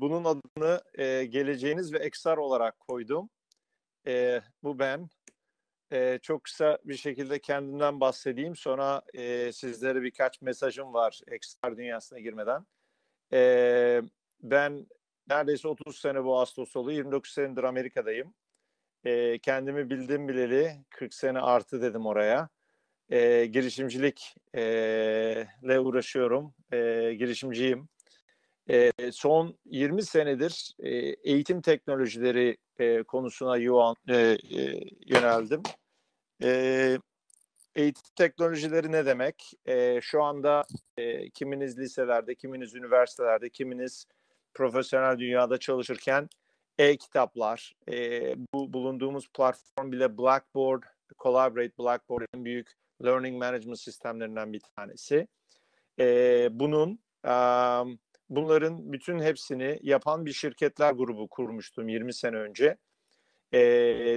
bunun adını e, geleceğiniz ve eksar olarak koydum. E, bu ben. E, çok kısa bir şekilde kendimden bahsedeyim. Sonra e, sizlere birkaç mesajım var eksar dünyasına girmeden. E, ben neredeyse 30 sene bu Ağustos oluyor. 29 senedir Amerika'dayım. E, kendimi bildim bileli 40 sene artı dedim oraya. E, girişimcilikle e, uğraşıyorum. E, girişimciyim. E, son 20 senedir e, eğitim teknolojileri e, konusuna yuvan, e, e, yöneldim. E, eğitim teknolojileri ne demek? E, şu anda e, kiminiz liselerde, kiminiz üniversitelerde, kiminiz profesyonel dünyada çalışırken e-kitaplar, e, bu bulunduğumuz platform bile Blackboard, Collaborate Blackboard'ın büyük learning management sistemlerinden bir tanesi. E, bunun um, Bunların bütün hepsini yapan bir şirketler grubu kurmuştum 20 sene önce. Ee,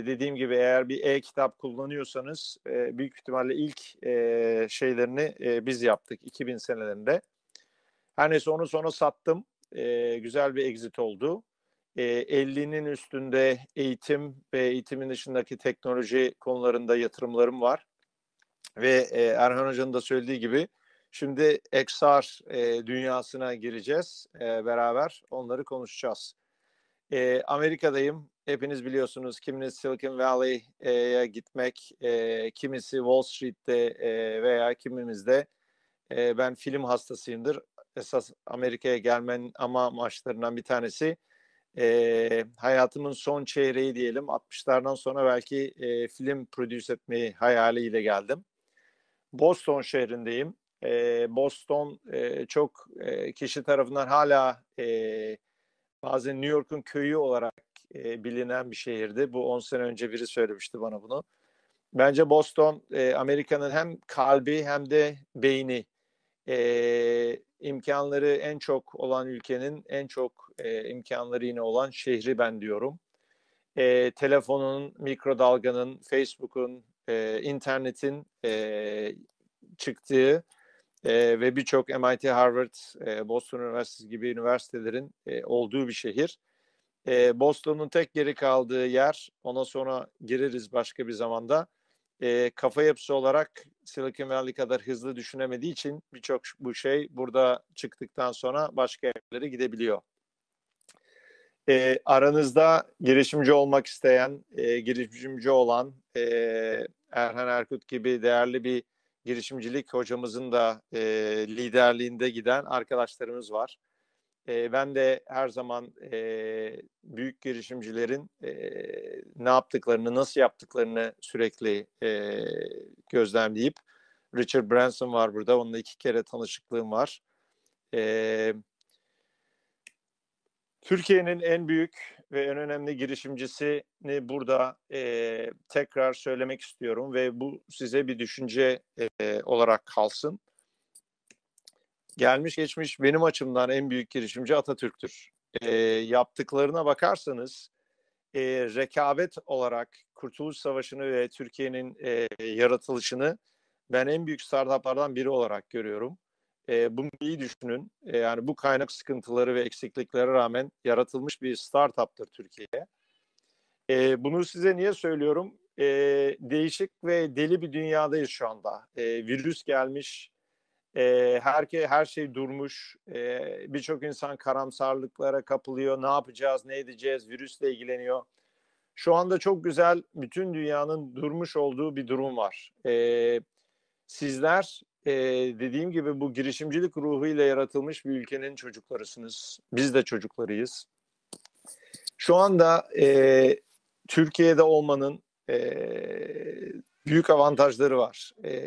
dediğim gibi eğer bir e-kitap kullanıyorsanız e, büyük ihtimalle ilk e, şeylerini e, biz yaptık 2000 senelerinde. Her neyse onu sonra sattım. E, güzel bir exit oldu. E, ee, 50'nin üstünde eğitim ve eğitimin dışındaki teknoloji konularında yatırımlarım var. Ve e, Erhan Hoca'nın da söylediği gibi Şimdi XR e, dünyasına gireceğiz e, beraber. Onları konuşacağız. E, Amerika'dayım. Hepiniz biliyorsunuz kiminiz Silicon Valley'e gitmek, e, kimisi Wall Street'te e, veya kimimiz de e, ben film hastasıyımdır. Esas Amerika'ya gelmen ama amaçlarından bir tanesi e, hayatımın son çeyreği diyelim 60'lardan sonra belki e, film prodüs etmeyi hayaliyle geldim. Boston şehrindeyim. Boston çok kişi tarafından hala bazen New York'un köyü olarak bilinen bir şehirdi. Bu 10 sene önce biri söylemişti bana bunu. Bence Boston Amerika'nın hem kalbi hem de beyni imkanları en çok olan ülkenin en çok imkanları yine olan şehri ben diyorum. telefonun, mikrodalganın, Facebook'un, internetin çıktığı e, ve birçok MIT, Harvard, e, Boston Üniversitesi gibi üniversitelerin e, olduğu bir şehir. E, Boston'un tek geri kaldığı yer, ona sonra gireriz başka bir zamanda. E, kafa yapısı olarak Silicon Valley kadar hızlı düşünemediği için birçok bu şey burada çıktıktan sonra başka yerlere gidebiliyor. E, aranızda girişimci olmak isteyen, e, girişimci olan e, Erhan Erkut gibi değerli bir girişimcilik hocamızın da e, liderliğinde giden arkadaşlarımız var. E, ben de her zaman e, büyük girişimcilerin e, ne yaptıklarını, nasıl yaptıklarını sürekli e, gözlemleyip Richard Branson var burada. Onunla iki kere tanışıklığım var. E, Türkiye'nin en büyük ve en önemli girişimcisini burada e, tekrar söylemek istiyorum ve bu size bir düşünce e, olarak kalsın. Gelmiş geçmiş benim açımdan en büyük girişimci Atatürk'tür. E, yaptıklarına bakarsanız e, rekabet olarak Kurtuluş Savaşı'nı ve Türkiye'nin e, yaratılışını ben en büyük startuplardan biri olarak görüyorum. E, bunu iyi düşünün. E, yani bu kaynak sıkıntıları ve eksikliklere rağmen yaratılmış bir startup'tır Türkiye. E, bunu size niye söylüyorum? E, değişik ve deli bir dünyadayız şu anda. E, virüs gelmiş, e, herke, her şey durmuş. E, Birçok insan karamsarlıklara kapılıyor. Ne yapacağız, ne edeceğiz? Virüsle ilgileniyor. Şu anda çok güzel bütün dünyanın durmuş olduğu bir durum var. E, sizler e, dediğim gibi bu girişimcilik ruhuyla yaratılmış bir ülkenin çocuklarısınız. Biz de çocuklarıyız. Şu anda e, Türkiye'de olmanın e, büyük avantajları var. E,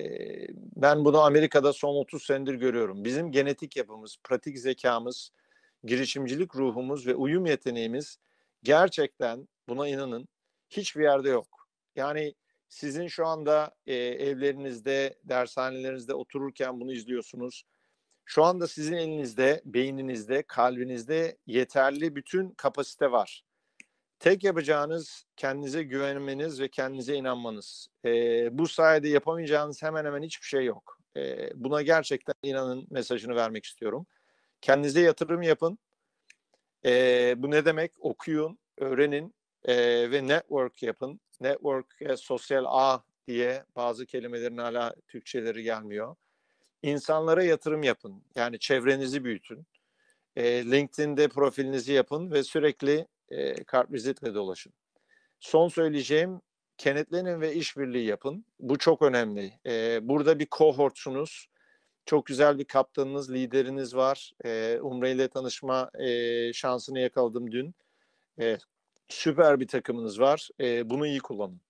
ben bunu Amerika'da son 30 senedir görüyorum. Bizim genetik yapımız, pratik zekamız, girişimcilik ruhumuz ve uyum yeteneğimiz gerçekten buna inanın hiçbir yerde yok. Yani sizin şu anda e, evlerinizde, dershanelerinizde otururken bunu izliyorsunuz. Şu anda sizin elinizde, beyninizde, kalbinizde yeterli bütün kapasite var. Tek yapacağınız kendinize güvenmeniz ve kendinize inanmanız. E, bu sayede yapamayacağınız hemen hemen hiçbir şey yok. E, buna gerçekten inanın mesajını vermek istiyorum. Kendinize yatırım yapın. E, bu ne demek? Okuyun, öğrenin, e, ve network yapın. Network, e, sosyal ağ diye bazı kelimelerin hala Türkçeleri gelmiyor. İnsanlara yatırım yapın. Yani çevrenizi büyütün. E, LinkedIn'de profilinizi yapın ve sürekli e, kartvizitle dolaşın. Son söyleyeceğim kenetlenin ve işbirliği yapın. Bu çok önemli. E, burada bir kohortsunuz. Çok güzel bir kaptanınız, lideriniz var. E, Umre ile tanışma e, şansını yakaladım dün. E, süper bir takımınız var. E, bunu iyi kullanın.